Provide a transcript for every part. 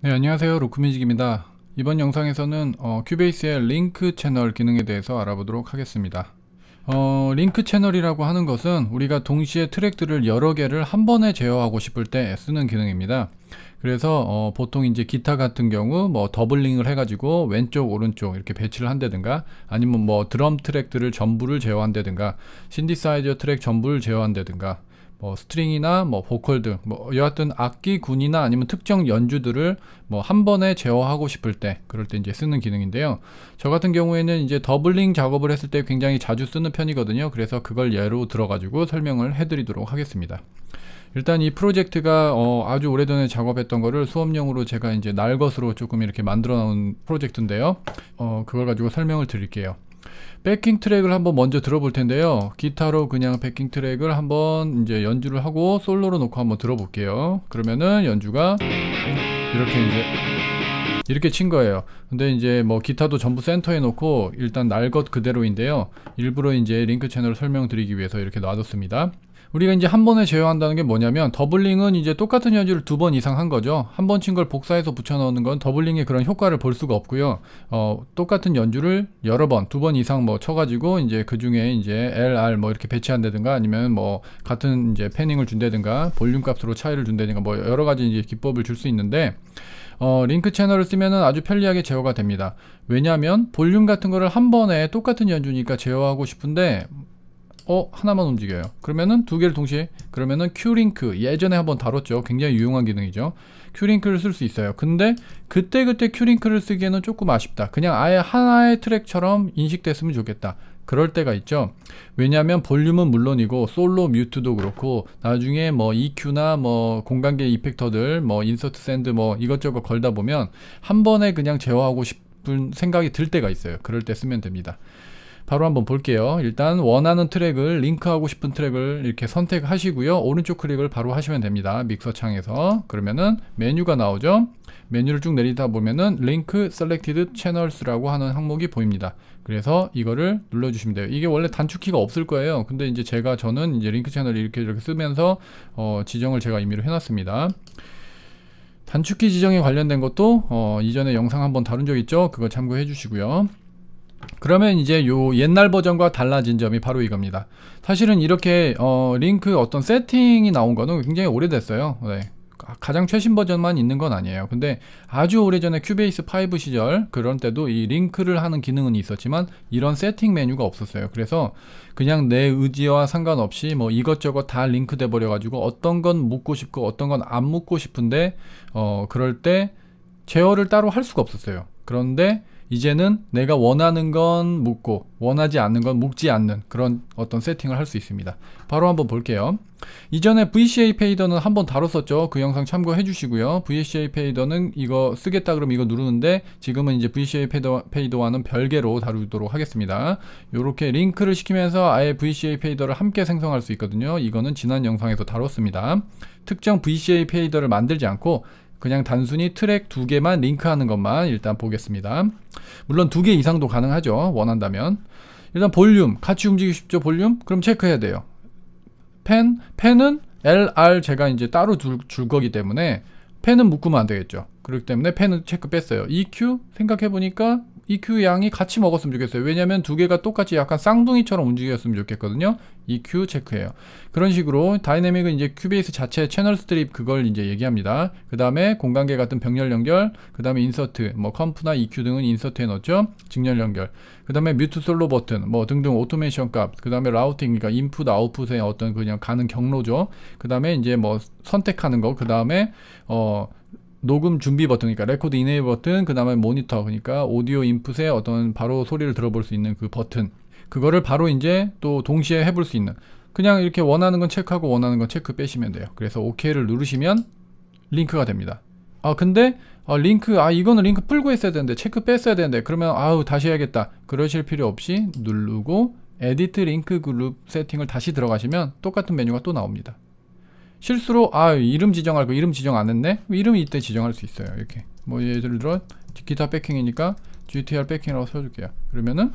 네 안녕하세요 루크뮤직입니다 이번 영상에서는 어, 큐베이스의 링크 채널 기능에 대해서 알아보도록 하겠습니다 어, 링크 채널이라고 하는 것은 우리가 동시에 트랙들을 여러 개를 한 번에 제어하고 싶을 때 쓰는 기능입니다 그래서 어, 보통 이제 기타 같은 경우 뭐 더블링을 해가지고 왼쪽 오른쪽 이렇게 배치를 한다든가 아니면 뭐 드럼 트랙들을 전부를 제어한다든가 신디사이저 트랙 전부를 제어한다든가 뭐 스트링이나 뭐 보컬 등뭐 여하튼 악기군이나 아니면 특정 연주들을 뭐 한 번에 제어하고 싶을 때 그럴 때 이제 쓰는 기능인데요. 저 같은 경우에는 이제 더블링 작업을 했을 때 굉장히 자주 쓰는 편이거든요. 그래서 그걸 예로 들어가지고 설명을 해드리도록 하겠습니다. 일단 이 프로젝트가 어 아주 오래전에 작업했던 거를 수업용으로 제가 이제 날 것으로 조금 이렇게 만들어 놓은 프로젝트인데요. 어 그걸 가지고 설명을 드릴게요. 백킹 트랙을 한번 먼저 들어볼 텐데요. 기타로 그냥 백킹 트랙을 한번 이제 연주를 하고 솔로로 놓고 한번 들어볼게요. 그러면은 연주가 이렇게 이제 이렇게 친 거예요. 근데 이제 뭐 기타도 전부 센터에 놓고 일단 날 것 그대로인데요. 일부러 이제 링크 채널을 설명드리기 위해서 이렇게 놔뒀습니다. 우리가 이제 한 번에 제어한다는 게 뭐냐면 더블링은 이제 똑같은 연주를두 번 이상 한 거죠. 한 번 친 걸 복사해서 붙여넣는 건 더블링의 그런 효과를 볼 수가 없고요. 어, 똑같은 연주를 여러 번, 두 번 이상 뭐 쳐가지고 이제 그 중에 이제 L, R 뭐 이렇게 배치한다든가 아니면 뭐 같은 이제 패닝을 준다든가 볼륨 값으로 차이를 준다든가 뭐 여러 가지 이제 기법을 줄 수 있는데 어, 링크 채널을 쓰면은 아주 편리하게 제어가 됩니다. 왜냐하면 볼륨 같은 거를 한 번에 똑같은 연주니까 제어하고 싶은데 어 하나만 움직여요 그러면은 두 개를 동시에 그러면은 큐링크 예전에 한번 다뤘죠 굉장히 유용한 기능이죠 큐링크를 쓸 수 있어요 근데 그때그때 큐링크를 쓰기에는 조금 아쉽다 그냥 아예 하나의 트랙처럼 인식됐으면 좋겠다 그럴 때가 있죠 왜냐하면 볼륨은 물론이고 솔로 뮤트도 그렇고 나중에 뭐 EQ나 뭐 공간계 이펙터들 뭐 인서트 샌드 뭐 이것저것 걸다 보면 한 번에 그냥 제어하고 싶은 생각이 들 때가 있어요 그럴 때 쓰면 됩니다 바로 한번 볼게요. 일단 원하는 트랙을 링크하고 싶은 트랙을 이렇게 선택하시고요. 오른쪽 클릭을 바로 하시면 됩니다. 믹서 창에서 그러면은 메뉴가 나오죠. 메뉴를 쭉 내리다 보면은 링크 셀렉티드 채널스 라고 하는 항목이 보입니다. 그래서 이거를 눌러주시면 돼요. 이게 원래 단축키가 없을 거예요. 근데 이제 제가 저는 이제 링크 채널 이렇게 이렇게 쓰면서 어 지정을 제가 임의로 해놨습니다. 단축키 지정에 관련된 것도 어 이전에 영상 한번 다룬 적 있죠? 그거 참고해 주시고요. 그러면 이제 요 옛날 버전과 달라진 점이 바로 이겁니다. 사실은 이렇게 어, 링크 어떤 세팅이 나온 거는 굉장히 오래됐어요. 네. 가장 최신 버전만 있는 건 아니에요. 근데 아주 오래전에 큐베이스 5 시절 그런 때도 이 링크를 하는 기능은 있었지만 이런 세팅 메뉴가 없었어요. 그래서 그냥 내 의지와 상관없이 뭐 이것저것 다 링크돼 버려 가지고 어떤 건 묻고 싶고 어떤 건 안 묻고 싶은데 어 그럴 때 제어를 따로 할 수가 없었어요. 그런데 이제는 내가 원하는 건 묻고 원하지 않는 건 묻지 않는 그런 어떤 세팅을 할 수 있습니다. 바로 한번 볼게요. 이전에 VCA 페이더는 한번 다뤘었죠. 그 영상 참고해 주시고요. VCA 페이더는 이거 쓰겠다 그럼 이거 누르는데 지금은 이제 VCA 페이더, 페이더와는 별개로 다루도록 하겠습니다. 이렇게 링크를 시키면서 아예 VCA 페이더를 함께 생성할 수 있거든요. 이거는 지난 영상에서 다뤘습니다. 특정 VCA 페이더를 만들지 않고 그냥 단순히 트랙 두 개만 링크하는 것만 일단 보겠습니다. 물론 두 개 이상도 가능하죠. 원한다면. 일단 볼륨 같이 움직이고 싶죠. 볼륨? 그럼 체크해야 돼요. 펜, 펜은 LR 제가 이제 따로 줄, 줄 거기 때문에 펜은 묶으면 안 되겠죠. 그렇기 때문에 펜은 체크 뺐어요. EQ 생각해보니까 EQ 양이 같이 먹었으면 좋겠어요. 왜냐면 두 개가 똑같이 약간 쌍둥이처럼 움직였으면 좋겠거든요. EQ 체크예요. 그런 식으로 다이내믹은 이제 큐베이스 자체 채널 스트립 그걸 이제 얘기합니다. 그 다음에 공간계 같은 병렬 연결, 그 다음에 인서트, 뭐 컴프나 EQ 등은 인서트에 넣었죠. 직렬 연결, 그 다음에 뮤트 솔로 버튼, 뭐 등등 오토메이션 값, 그 다음에 라우팅, 그러니까 인풋 아웃풋의 어떤 그냥 가는 경로죠. 그 다음에 이제 뭐 선택하는 거, 그 다음에 어 녹음 준비 버튼, 그러니까 레코드 이네이 버튼, 그 다음에 모니터, 그러니까 오디오 인풋에 어떤 바로 소리를 들어볼 수 있는 그 버튼. 그거를 바로 이제 또 동시에 해볼 수 있는. 그냥 이렇게 원하는 건 체크하고 원하는 건 체크 빼시면 돼요. 그래서 OK를 누르시면 링크가 됩니다. 아, 근데 어, 링크, 아, 이거는 링크 풀고 있어야 되는데, 체크 뺐어야 되는데, 그러면 아우, 다시 해야겠다. 그러실 필요 없이 누르고, 에디트 링크 그룹 세팅을 다시 들어가시면 똑같은 메뉴가 또 나옵니다. 실수로 아 이름 지정할 거 이름 지정 안 했네 뭐 이름이 이때 지정할 수 있어요 이렇게 뭐 예를 들어 기타 백킹이니까 GTR 백킹이라고 써줄게요 그러면은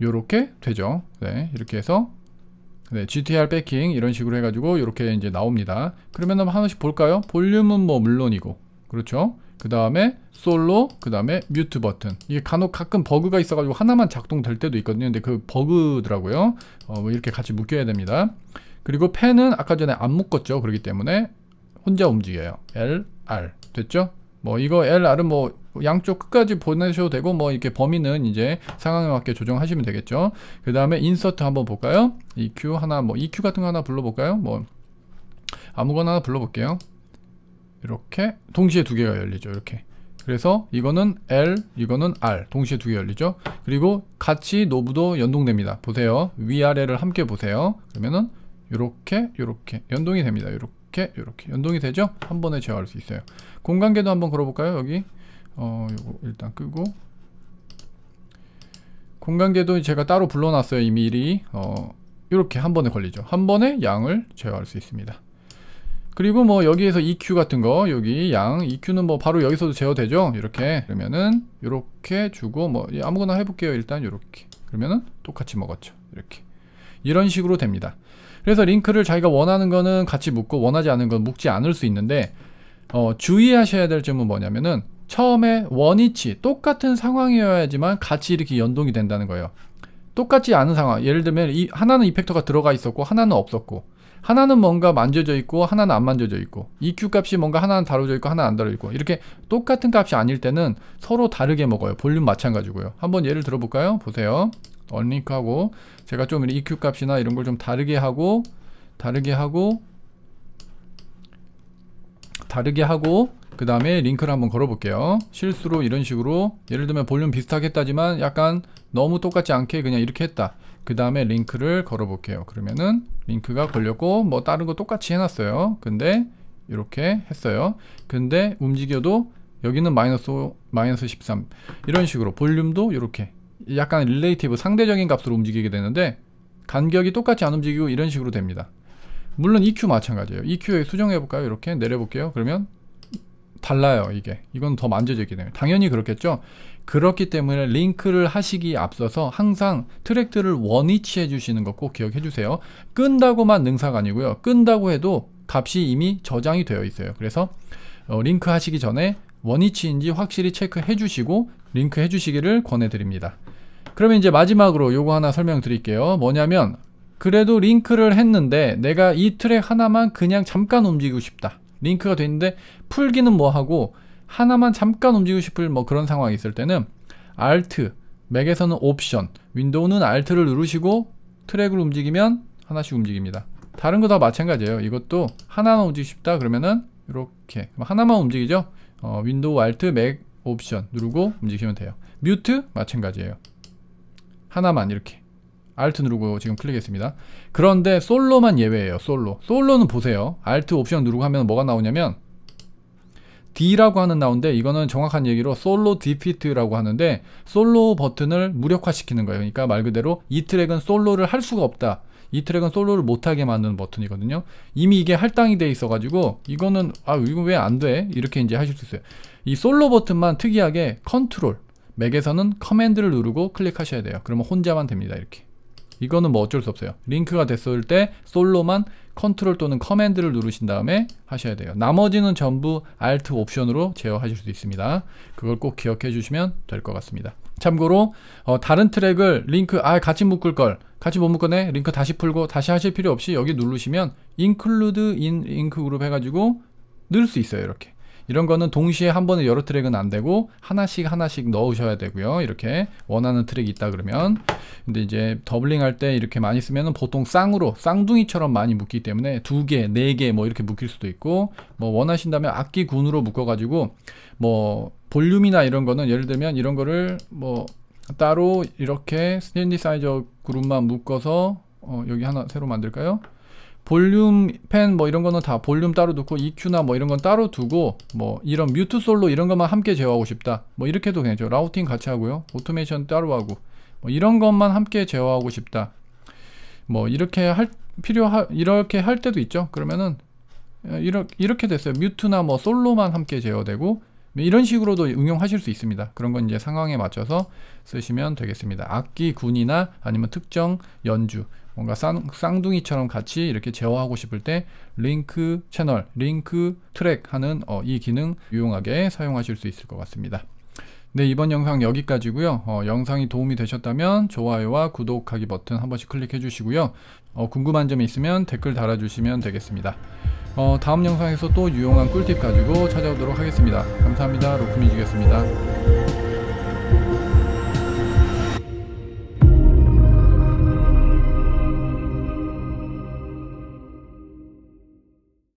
요렇게 되죠 네 이렇게 해서 네, GTR 백킹 이런 식으로 해가지고 요렇게 이제 나옵니다 그러면 한번 하나씩 볼까요 볼륨은 뭐 물론이고 그렇죠 그 다음에 솔로 그 다음에 뮤트 버튼 이게 간혹 가끔 버그가 있어가지고 하나만 작동될 때도 있거든요 근데 그 버그더라고요 어, 뭐 이렇게 같이 묶여야 됩니다 그리고 펜은 아까 전에 안 묶었죠. 그렇기 때문에 혼자 움직여요. L, R. 됐죠? 뭐 이거 L, R은 뭐 양쪽 끝까지 보내셔도 되고 뭐 이렇게 범위는 이제 상황에 맞게 조정하시면 되겠죠. 그 다음에 인서트 한번 볼까요? EQ 하나 뭐 EQ 같은 거 하나 불러볼까요? 뭐 아무거나 하나 불러볼게요. 이렇게 동시에 두 개가 열리죠. 이렇게. 그래서 이거는 L, 이거는 R 동시에 두 개 열리죠. 그리고 같이 노브도 연동됩니다. 보세요. 위아래를 함께 보세요. 그러면은 요렇게 요렇게 연동이 됩니다 요렇게 요렇게 연동이 되죠? 한 번에 제어할 수 있어요 공간계도 한번 걸어볼까요? 여기 어 요거 일단 끄고 공간계도 제가 따로 불러놨어요 이미리 어 요렇게 한 번에 걸리죠 한 번에 양을 제어할 수 있습니다 그리고 뭐 여기에서 EQ 같은 거 여기 양 EQ는 뭐 바로 여기서도 제어되죠 이렇게 그러면은 이렇게 주고 뭐 예, 아무거나 해볼게요 일단 이렇게 그러면은 똑같이 먹었죠 이렇게 이런 식으로 됩니다 그래서 링크를 자기가 원하는 거는 같이 묶고 원하지 않은 건 묶지 않을 수 있는데 어, 주의하셔야 될 점은 뭐냐면은 처음에 원위치 똑같은 상황이어야지만 같이 이렇게 연동이 된다는 거예요. 똑같지 않은 상황. 예를 들면 이, 하나는 이펙터가 들어가 있었고 하나는 없었고 하나는 뭔가 만져져 있고 하나는 안 만져져 있고 EQ 값이 뭔가 하나는 다루져 있고 하나는 안 다루져 있고 이렇게 똑같은 값이 아닐 때는 서로 다르게 먹어요. 볼륨 마찬가지고요. 한번 예를 들어볼까요? 보세요. 언링크하고 제가 좀 EQ 값이나 이런 걸 좀 다르게 하고 다르게 하고 다르게 하고 그 다음에 링크를 한번 걸어볼게요 실수로 이런 식으로 예를 들면 볼륨 비슷하게 했다지만 약간 너무 똑같지 않게 그냥 이렇게 했다 그 다음에 링크를 걸어볼게요 그러면은 링크가 걸렸고 뭐 다른 거 똑같이 해놨어요 근데 이렇게 했어요 근데 움직여도 여기는 마이너스 마이너스 13 이런 식으로 볼륨도 이렇게 약간 릴레이티브 상대적인 값으로 움직이게 되는데 간격이 똑같이 안 움직이고 이런 식으로 됩니다 물론 EQ 마찬가지예요 EQ에 수정해 볼까요 이렇게 내려볼게요 그러면 달라요 이게 이건 더 만져지기 때문 당연히 그렇겠죠 그렇기 때문에 링크를 하시기 앞서서 항상 트랙들을 원위치 해주시는 것 꼭 기억해 주세요 끈다고만 능사가 아니고요 끈다고 해도 값이 이미 저장이 되어 있어요 그래서 어, 링크 하시기 전에 원위치인지 확실히 체크해 주시고 링크 해 주시기를 권해 드립니다 그러면 이제 마지막으로 요거 하나 설명드릴게요. 뭐냐면 그래도 링크를 했는데 내가 이 트랙 하나만 그냥 잠깐 움직이고 싶다. 링크가 됐는데 풀기는 뭐하고 하나만 잠깐 움직이고 싶을 뭐 그런 상황이 있을 때는 Alt, 맥에서는 옵션, 윈도우는 Alt를 누르시고 트랙을 움직이면 하나씩 움직입니다. 다른 거 다 마찬가지예요. 이것도 하나만 움직이고 싶다 그러면은 이렇게 하나만 움직이죠. 어, 윈도우 Alt, 맥 옵션 누르고 움직이시면 돼요. 뮤트 마찬가지예요. 하나만 이렇게 Alt 누르고 지금 클릭했습니다 그런데 솔로만 예외예요 솔로 솔로는 보세요 Alt 옵션 누르고 하면 뭐가 나오냐면 D라고 하는 나오는데 이거는 정확한 얘기로 솔로 디피트라고 하는데 솔로 버튼을 무력화시키는 거예요 그러니까 말 그대로 이 트랙은 솔로를 할 수가 없다 이 트랙은 솔로를 못하게 만드는 버튼이거든요 이미 이게 할당이 돼 있어 가지고 이거는 아 이거 왜 안 돼 이렇게 이제 하실 수 있어요 이 솔로 버튼만 특이하게 컨트롤 맥에서는 커맨드를 누르고 클릭하셔야 돼요. 그러면 혼자만 됩니다. 이렇게. 이거는 뭐 어쩔 수 없어요. 링크가 됐을 때 솔로만 컨트롤 또는 커맨드를 누르신 다음에 하셔야 돼요. 나머지는 전부 Alt 옵션으로 제어하실 수 있습니다. 그걸 꼭 기억해 주시면 될 것 같습니다. 참고로 어, 다른 트랙을 링크 아 같이 묶을 걸 같이 못 묶었네 링크 다시 풀고 다시 하실 필요 없이 여기 누르시면 include in i n 그룹 해가지고 넣을 수 있어요 이렇게 이런 거는 동시에 한 번에 여러 트랙은 안 되고 하나씩 하나씩 넣으셔야 되고요. 이렇게 원하는 트랙이 있다 그러면 근데 이제 더블링 할 때 이렇게 많이 쓰면 보통 쌍으로 쌍둥이처럼 많이 묶기 때문에 두 개, 네 개 뭐 이렇게 묶일 수도 있고 뭐 원하신다면 악기 군으로 묶어 가지고 뭐 볼륨이나 이런 거는 예를 들면 이런 거를 뭐 따로 이렇게 스탠디사이저 그룹만 묶어서 어, 여기 하나 새로 만들까요? 볼륨 펜 뭐 이런 거는 다 볼륨 따로 두고 EQ나 뭐 이런 건 따로 두고 뭐 이런 뮤트 솔로 이런 것만 함께 제어하고 싶다 뭐 이렇게 도 되죠 라우팅 같이 하고요 오토메이션 따로 하고 뭐 이런 것만 함께 제어하고 싶다 뭐 이렇게 할 필요 하 이렇게 할 때도 있죠 그러면은 어, 이렇게 이렇게 됐어요 뮤트나 뭐 솔로만 함께 제어되고 뭐 이런 식으로도 응용하실 수 있습니다. 그런 건 이제 상황에 맞춰서 쓰시면 되겠습니다. 악기 군이나 아니면 특정 연주 뭔가 쌍, 쌍둥이처럼 같이 이렇게 제어하고 싶을 때 링크 채널, 링크 트랙 하는 어, 이 기능 유용하게 사용하실 수 있을 것 같습니다. 네, 이번 영상 여기까지고요. 어, 영상이 도움이 되셨다면 좋아요와 구독하기 버튼 한 번씩 클릭해 주시고요. 어, 궁금한 점이 있으면 댓글 달아주시면 되겠습니다. 어, 다음 영상에서 또 유용한 꿀팁 가지고 찾아오도록 하겠습니다. 감사합니다. 로크미지겠습니다.